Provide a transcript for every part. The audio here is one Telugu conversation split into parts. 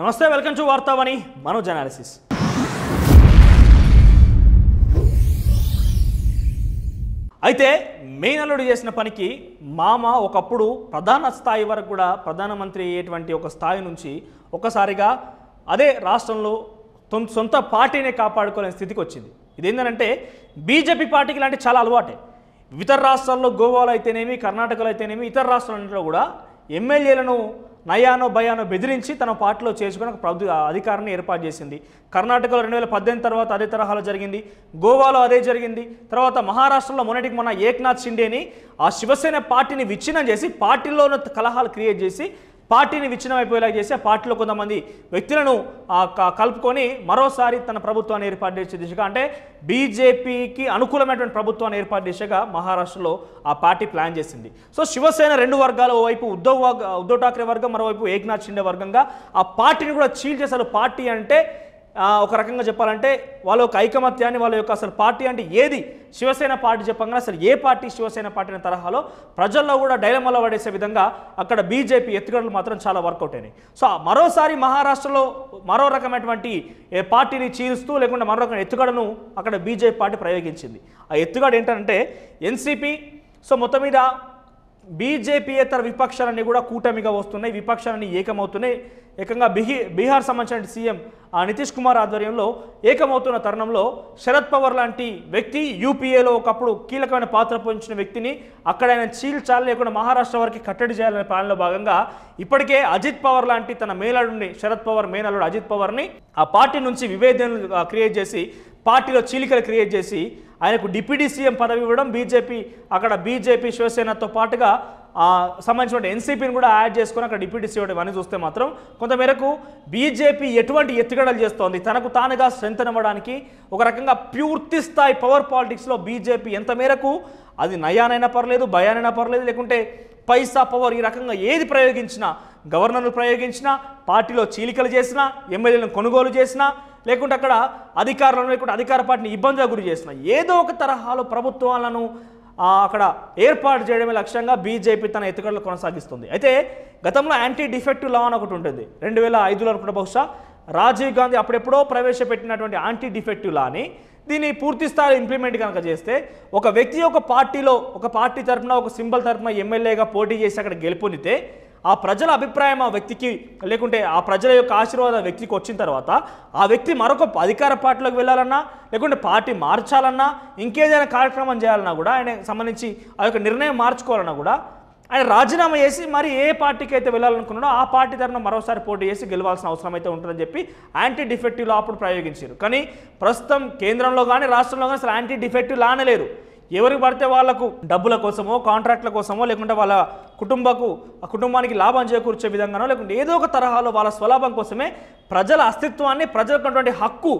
నమస్తే welcome to Vartavani Manoj analysis అయితే నల్లుడు చేసిన పనికి మామ ఒకప్పుడు ప్రధాన స్థాయి వరకు కూడా ప్రధానమంత్రి అయ్యేటువంటి ఒక స్థాయి నుంచి ఒకసారిగా అదే రాష్ట్రంలో సొంత పార్టీనే కాపాడుకోలేని స్థితికి వచ్చింది ఇదేంటంటే బీజేపీ పార్టీకి లాంటి చాలా అలవాటే ఇతర రాష్ట్రాల్లో గోవాలో అయితేనేమి కర్ణాటకలో అయితేనేమి ఇతర రాష్ట్రాలలో కూడా ఎమ్మెల్యేలను నయానో భయానో బెదిరించి తన పార్టీలో చేసుకుని ఒక ప్రభుత్వ అధికారాన్ని ఏర్పాటు చేసింది కర్ణాటకలో రెండు వేల పద్దెనిమిది తర్వాత అదే తరహాలో జరిగింది గోవాలో అదే జరిగింది తర్వాత మహారాష్ట్రలో మొన్నటికి మన ఏక్నాథ్ షిండేని ఆ శివసేన పార్టీని విచ్ఛిన్నం చేసి పార్టీలో ఉన్న కలహాలు క్రియేట్ చేసి పార్టీని విచ్ఛిన్నం అయిపోయేలా చేసి ఆ పార్టీలో కొంతమంది వ్యక్తులను కలుపుకొని మరోసారి తన ప్రభుత్వాన్ని ఏర్పాటు చేసే దిశగా అంటే బీజేపీకి అనుకూలమైనటువంటి ప్రభుత్వాన్ని ఏర్పాటు చేసేగా మహారాష్ట్రలో ఆ పార్టీ ప్లాన్ చేసింది సో శివసేన రెండు వర్గాల ఓవైపు ఉద్ధవ్ ఉద్ధవ్ ఠాక్రే వర్గం మరోవైపు ఏక్నాథ్ షిండే వర్గంగా ఆ పార్టీని కూడా చీల్ చేశారు పార్టీ అంటే ఒక రకంగా చెప్పాలంటే వాళ్ళ యొక్క ఐకమత్యాన్ని వాళ్ళ యొక్క అసలు పార్టీ అంటే ఏది శివసేన పార్టీ చెప్పంగా అసలు ఏ పార్టీ శివసేన పార్టీ అనే తరహాలో ప్రజల్లో కూడా డైలమలో పడేసే విధంగా అక్కడ బీజేపీ ఎత్తుగడలు మాత్రం చాలా వర్కౌట్ అయినాయి సో మరోసారి మహారాష్ట్రలో మరో రకమైనటువంటి పార్టీని చీలుస్తూ లేకుండా మరో రకమైన ఎత్తుగడను అక్కడ బీజేపీ పార్టీ ప్రయోగించింది ఆ ఎత్తుగడ ఏంటంటే ఎన్సీపీ సో మొత్తం మీద బీజేపీయేతర విపక్షాలన్నీ కూడా కూటమిగా వస్తున్నాయి విపక్షాలన్నీ ఏకమవుతున్నాయి ఏకంగా బిహి బీహార్ సంబంధించిన సీఎం ఆ నితీష్ కుమార్ ఆధ్వర్యంలో ఏకమవుతున్న తరుణంలో శరద్ పవార్ లాంటి వ్యక్తి యూపీఏలో ఒకప్పుడు కీలకమైన పాత్ర పోషించిన వ్యక్తిని అక్కడ ఆయన చీల్చాలి లేకుండా మహారాష్ట్ర వారికి కట్టడి చేయాలనే ప్లాన్లో భాగంగా ఇప్పటికే అజిత్ పవర్ లాంటి తన మేనలుడిని శరద్ పవర్ మేనలుడు అజిత్ పవర్ని ఆ పార్టీ నుంచి వివేదనలు క్రియేట్ చేసి పార్టీలో చీలికలు క్రియేట్ చేసి ఆయనకు డిప్యూటీ సీఎం పదవి ఇవ్వడం బీజేపీ అక్కడ బీజేపీ శివసేనతో పాటుగా సంబంధించిన ఎన్సీపీని కూడా యాడ్ చేసుకుని అక్కడ డిప్యూటీ సీఎం ఇవన్నీ చూస్తే మాత్రం కొంతమేరకు బీజేపీ ఎటువంటి ఎత్తుగడలు చేస్తోంది తనకు తానుగా స్ట్రెంత్ అవ్వడానికి ఒక రకంగా పూర్తి స్థాయి పవర్ పాలిటిక్స్లో బీజేపీ ఎంత మేరకు అది నయానైనా పర్లేదు భయానైనా పర్లేదు లేకుంటే పైసా పవర్ ఈ రకంగా ఏది ప్రయోగించినా గవర్నర్ను ప్రయోగించినా పార్టీలో చీలికలు చేసినా ఎమ్మెల్యేలను కొనుగోలు చేసినా లేకుంటే అక్కడ అధికారులను లేకుంటే అధికార పార్టీని ఇబ్బందుల గురి చేసిన ఏదో ఒక తరహాలో ప్రభుత్వాలను అక్కడ ఏర్పాటు చేయడమే లక్ష్యంగా బీజేపీ తన ఎత్తుగడలు కొనసాగిస్తుంది అయితే గతంలో యాంటీ డిఫెక్టివ్ లా అని ఒకటి ఉంటుంది రెండు వేల ఐదులో అనుకుంటే బహుశా రాజీవ్ గాంధీ అప్పుడెప్పుడో ప్రవేశపెట్టినటువంటి యాంటీ డిఫెక్టివ్ లా అని దీన్ని పూర్తి స్థాయిలో ఇంప్లిమెంట్ కనుక చేస్తే ఒక వ్యక్తి ఒక పార్టీలో ఒక పార్టీ తరఫున ఒక సింబల్ తరఫున ఎమ్మెల్యేగా పోటీ చేసి అక్కడ గెలుపొందితే ఆ ప్రజల అభిప్రాయం ఆ వ్యక్తికి లేకుంటే ఆ ప్రజల యొక్క ఆశీర్వాదం వ్యక్తికి వచ్చిన తర్వాత ఆ వ్యక్తి మరొక అధికార పార్టీలోకి వెళ్ళాలన్నా లేకుంటే పార్టీ మార్చాలన్నా ఇంకేదైనా కార్యక్రమం చేయాలన్నా కూడా ఆయన సంబంధించి ఆ యొక్క నిర్ణయం మార్చుకోవాలన్నా కూడా ఆయన రాజీనామా చేసి మరి ఏ పార్టీకి అయితే వెళ్ళాలనుకున్నాడో ఆ పార్టీ తరఫున మరోసారి పోటీ చేసి గెలవాల్సిన అవసరం అయితే ఉంటుందని చెప్పి యాంటీ డిఫెక్టివ్ లా అప్పుడు ప్రయోగించారు కానీ ప్రస్తుతం కేంద్రంలో కానీ రాష్ట్రంలో కానీ అసలు యాంటీ డిఫెక్టివ్ లానే లేరు ఎవరికి పడితే వాళ్లకు డబ్బుల కోసమో కాంట్రాక్ట్ల కోసమో లేకుంటే వాళ్ళ కుటుంబకు ఆ కుటుంబానికి లాభం చేకూర్చే విధంగానో లేకుంటే ఏదో ఒక తరహాలో వాళ్ళ స్వలాభం కోసమే ప్రజల అస్తిత్వాన్ని ప్రజలకు హక్కు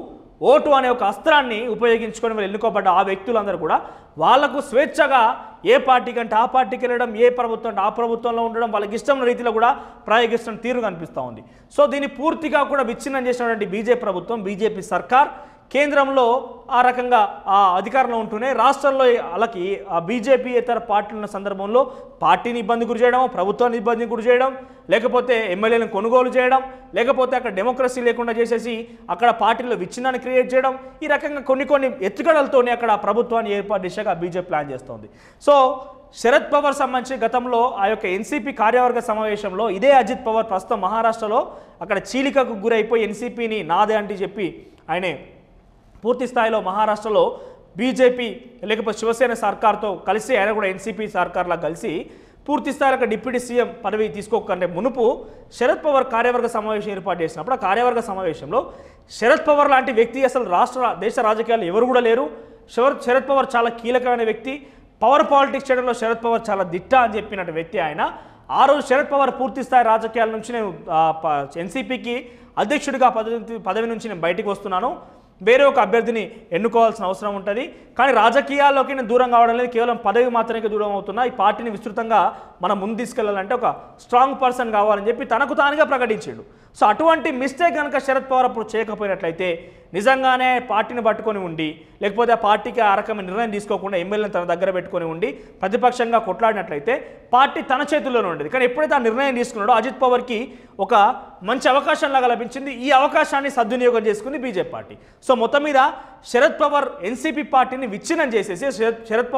ఓటు అనే ఒక అస్త్రాన్ని ఉపయోగించుకొని వాళ్ళు ఎన్నుకోబడ్డ ఆ వ్యక్తులందరూ కూడా వాళ్లకు స్వేచ్ఛగా ఏ పార్టీకి అంటే ఆ పార్టీకి వెళ్ళడం ఏ ప్రభుత్వం అంటే ఆ ప్రభుత్వంలో ఉండడం వాళ్ళకి ఇష్టం రీతిలో కూడా ప్రయోగిస్తున్న తీరు కనిపిస్తూ ఉంది సో దీన్ని పూర్తిగా కూడా విచ్ఛిన్నం చేసినటువంటి బీజేపీ ప్రభుత్వం బీజేపీ సర్కార్ కేంద్రంలో ఆ రకంగా ఆ అధికారంలో ఉంటూనే రాష్ట్రంలో వాళ్ళకి ఆ బీజేపీ ఇతర పార్టీలు ఉన్న సందర్భంలో పార్టీని ఇబ్బంది గురి చేయడం ప్రభుత్వాన్ని ఇబ్బంది గురి చేయడం లేకపోతే ఎమ్మెల్యేలను కొనుగోలు చేయడం లేకపోతే అక్కడ డెమోక్రసీ లేకుండా చేసేసి అక్కడ పార్టీలో విచ్ఛిన్నాన్ని క్రియేట్ చేయడం ఈ రకంగా కొన్ని కొన్ని ఎత్తుగడలతోనే అక్కడ ప్రభుత్వాన్ని ఏర్పాటు దిశగా బీజేపీ ప్లాన్ చేస్తోంది సో శరద్ పవార్ సంబంధించి గతంలో ఆ యొక్క ఎన్సీపీ కార్యవర్గ సమావేశంలో ఇదే అజిత్ పవార్ ప్రస్తుతం మహారాష్ట్రలో అక్కడ చీలికకు గురైపోయి ఎన్సీపీని నాదే అంటే చెప్పి ఆయనే పూర్తి స్థాయిలో మహారాష్ట్రలో బీజేపీ లేకపోతే శివసేన సర్కార్తో కలిసి ఆయన కూడా ఎన్సీపీ సర్కార్లా కలిసి పూర్తి స్థాయిలో డిప్యూటీ సీఎం పదవి తీసుకోకంటే మునుపు శరద్ పవార్ కార్యవర్గ సమావేశం ఏర్పాటు చేసినప్పుడు ఆ కార్యవర్గ సమావేశంలో శరద్ పవార్ లాంటి వ్యక్తి అసలు రాష్ట్ర దేశ రాజకీయాలు ఎవరు కూడా లేరు శరద్ పవార్ చాలా కీలకమైన వ్యక్తి పవర్ పాలిటిక్స్ చేయడంలో శరద్ పవార్ చాలా దిట్ట అని చెప్పినట్టు వ్యక్తి ఆయన ఆ రోజు శరద్ పవార్ పూర్తి స్థాయి రాజకీయాల నుంచి నేను ఎన్సీపీకి అధ్యక్షుడిగా పదవి పదవి నుంచి నేను బయటకు వస్తున్నాను వేరే ఒక అభ్యర్థిని ఎన్నుకోవాల్సిన అవసరం ఉంటుంది కానీ రాజకీయాల్లోకి నేను దూరం కావడం లేదు కేవలం పదవి మాత్రమే దూరం అవుతున్నా ఈ పార్టీని విస్తృతంగా మనం ముందు తీసుకెళ్ళాలంటే ఒక స్ట్రాంగ్ పర్సన్ కావాలని చెప్పి తనకు తానుగా ప్రకటించాడు సో అటువంటి మిస్టేక్ కనుక శరద్ పవార్ అప్పుడు చేయకపోయినట్లయితే నిజంగానే పార్టీని పట్టుకొని ఉండి లేకపోతే ఆ పార్టీకి ఆ రకమైన నిర్ణయం తీసుకోకుండా ఎమ్మెల్యేని తన దగ్గర పెట్టుకొని ఉండి ప్రతిపక్షంగా కొట్లాడినట్లయితే పార్టీ తన చేతుల్లోనే ఉండేది కానీ ఎప్పుడైతే ఆ నిర్ణయం తీసుకున్నాడో అజిత్ పవర్కి ఒక మంచి అవకాశం లాగా లభించింది ఈ అవకాశాన్ని సద్వినియోగం చేసుకుంది బీజేపీ పార్టీ సో మొత్తం మీద శరద్ పవార్ ఎన్సీపీ పార్టీని విచ్ఛిన్నం చేసేసి శరద్ శరద్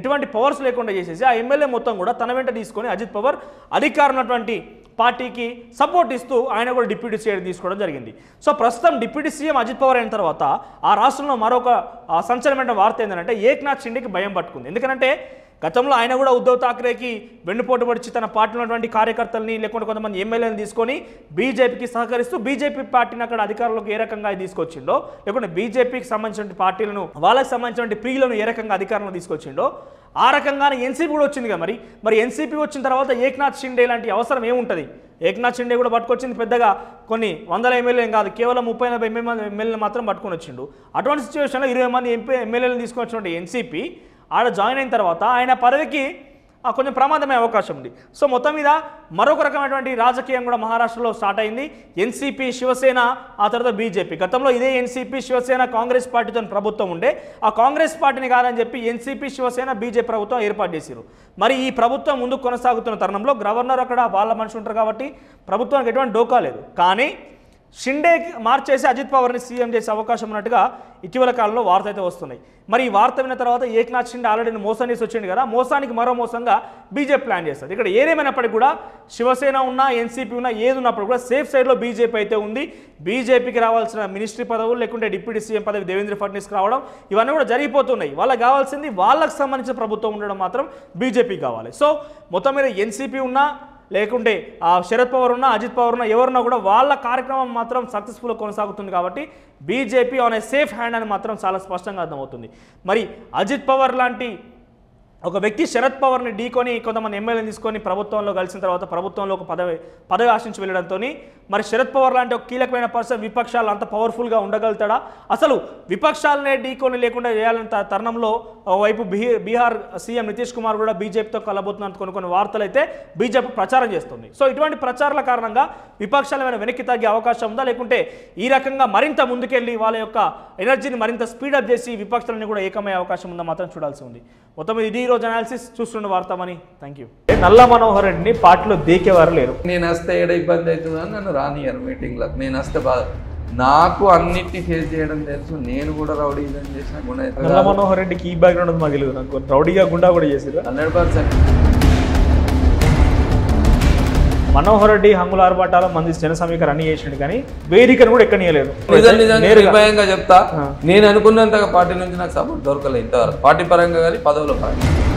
ఎటువంటి పవర్స్ లేకుండా చేసేసి ఆ ఎమ్మెల్యే మొత్తం కూడా తన వెంట తీసుకొని అజిత్ పవర్ అధికారం ఉన్నటువంటి పార్టీకి సపోర్ట్ ఇస్తూ ఆయన కూడా డిప్యూటీ సీఎం తీసుకోవడం జరిగింది సో ప్రస్తుతం డిప్యూటీ సీఎం అజిత్ పవర్ అయిన తర్వాత ఆ రాష్ట్రంలో మరొక సంచలనమైన వార్త ఏంటంటే ఏక్నాథ్ షిండేకి భయం పట్టుకుంది ఎందుకంటే గతంలో ఆయన కూడా ఉద్ధవ్ ఠాక్రేకి వెన్నుపోటు పడిచి తన పార్టీలో ఉన్నటువంటి కార్యకర్తల్ని లేకుంటే కొంతమంది ఎమ్మెల్యేని తీసుకొని బీజేపీకి సహకరిస్తూ బీజేపీ పార్టీని అక్కడ అధికారంలోకి ఏ రకంగా తీసుకొచ్చిండో లేకుంటే బీజేపీకి సంబంధించిన పార్టీలను వాళ్ళకి సంబంధించిన ప్రియులను ఏ రకంగా అధికారంలో తీసుకొచ్చిండో ఆ రకంగానే ఎన్సీపీ కూడా వచ్చింది కదా మరి మరి ఎన్సీపీ వచ్చిన తర్వాత ఏక్నాథ్ షిండే లాంటి అవసరం ఏముంటుంది ఏక్నాథ్ షిండే కూడా పట్టుకొచ్చింది పెద్దగా కొన్ని వందల ఎమ్మెల్యేలు కాదు కేవలం ముప్పై నలభై ఎమ్మెల్యేలు మాత్రం పట్టుకొని వచ్చిండు అటువంటి సిచ్యువేషన్లో ఇరవై మంది ఎంపీ ఎమ్మెల్యేలను తీసుకొని ఎన్సీపీ ఆడ జాయిన్ అయిన తర్వాత ఆయన పదవికి కొంచెం ప్రమాదమే అవకాశం ఉంది సో మొత్తం మీద మరొక రకమైనటువంటి రాజకీయం కూడా మహారాష్ట్రలో స్టార్ట్ అయింది ఎన్సీపీ శివసేన ఆ తర్వాత బీజేపీ గతంలో ఇదే ఎన్సీపీ శివసేన కాంగ్రెస్ పార్టీతో ప్రభుత్వం ఉండే ఆ కాంగ్రెస్ పార్టీని కాదని చెప్పి ఎన్సీపీ శివసేన బీజేపీ ప్రభుత్వం ఏర్పాటు చేశారు మరి ఈ ప్రభుత్వం ముందు కొనసాగుతున్న తరుణంలో గవర్నర్ అక్కడ వాళ్ళ మనుషులు ఉంటారు కాబట్టి ప్రభుత్వానికి ఎటువంటి డోకా లేదు కానీ షిండే మార్చేసి అజిత్ పవర్ని సీఎం చేసే అవకాశం ఉన్నట్టుగా ఇటీవల కాలంలో వార్త అయితే వస్తున్నాయి మరి ఈ వార్త విన్న తర్వాత ఏక్నాథ్ షిండే ఆల్రెడీ మోసం చేసి వచ్చింది కదా మోసానికి మరో మోసంగా బీజేపీ ప్లాన్ చేస్తుంది ఇక్కడ ఏదేమైనప్పటికీ కూడా శివసేన ఉన్నా ఎన్సీపీ ఉన్నా ఏది ఉన్నప్పుడు కూడా సేఫ్ సైడ్లో బీజేపీ అయితే ఉంది బీజేపీకి రావాల్సిన మినిస్ట్రీ పదవులు లేకుంటే డిప్యూటీ సీఎం పదవి దేవేంద్ర ఫడ్నీస్కి రావడం ఇవన్నీ కూడా జరిగిపోతున్నాయి వాళ్ళకి కావాల్సింది వాళ్ళకు సంబంధించిన ప్రభుత్వం ఉండడం మాత్రం బీజేపీకి కావాలి సో మొత్తం మీద ఎన్సీపీ ఉన్నా లేకుంటే ఆ శరద్ పవర్ ఉన్నా అజిత్ పవర్ ఉన్నా ఎవరున్నా కూడా వాళ్ళ కార్యక్రమం మాత్రం సక్సెస్ఫుల్గా కొనసాగుతుంది కాబట్టి BJP on a safe hand అని మాత్రం చాలా స్పష్టంగా అర్థమవుతుంది మరి అజిత్ పవర్ లాంటి ఒక వ్యక్తి శరద్ పవర్ని ఢీకొని కొంతమంది ఎమ్మెల్యేని తీసుకొని ప్రభుత్వంలో కలిసిన తర్వాత ప్రభుత్వంలో ఒక పదవి పదవి ఆశించి వెళ్ళడంతో మరి శరద్ పవర్ లాంటి ఒక కీలకమైన పర్సన్ విపక్షాలు అంత పవర్ఫుల్గా ఉండగలుగుతాడా అసలు విపక్షాలనే ఢీకొని లేకుండా చేయాలన్న తరుణంలో వైపు బీహార్ సీఎం నితీష్ కుమార్ కూడా బీజేపీతో కలబోతున్నట్టు కొన్ని కొన్ని వార్తలు అయితే బీజేపీ ప్రచారం చేస్తుంది సో ఇటువంటి ప్రచారాల కారణంగా విపక్షాలు ఏమైనా వెనక్కి తగ్గే అవకాశం ఉందా లేకుంటే ఈ రకంగా మరింత ముందుకెళ్ళి వాళ్ళ యొక్క ఎనర్జీని మరింత స్పీడప్ చేసి విపక్షాలని కూడా ఏకమయ్యే అవకాశం ఉందా మాత్రం చూడాల్సి ఉంది మొత్తం ఇది ఈరోజు అనాలిసిస్ చూస్తున్న వార్తామని థ్యాంక్ యూ నల్ల మనోహర్ రెడ్డిని పార్టీలో దేకేవారు లేరు నేను వస్తే ఏడ ఇబ్బంది అవుతుందని నన్ను మీటింగ్ లో నేను వస్తే బాగా నాకు అన్నిటిని ఫేస్ చేయడం తెలుసు నేను కూడా రౌడీజం చేసిన గుణ నల్ల మనోహర్ రెడ్డికి ఈ బ్యాక్గ్రౌండ్ మాకు తెలియదు నాకు రౌడీగా గుండా కూడా చేసారు హండ్రెడ్ పర్సెంట్ మనోహర్ రెడ్డి హంగుల ఆర్భాటాల మంది జన సమీకరణ రన్ చేసిండు కానీ వేదికను కూడా ఎక్కడ నిర్భయంగా చెప్తా నేను అనుకున్నంతగా పార్టీ నుంచి నాకు సపోర్ట్ దొరకలేదు ఇంతవరకు పార్టీ పరంగా కానీ పదవుల పరంగా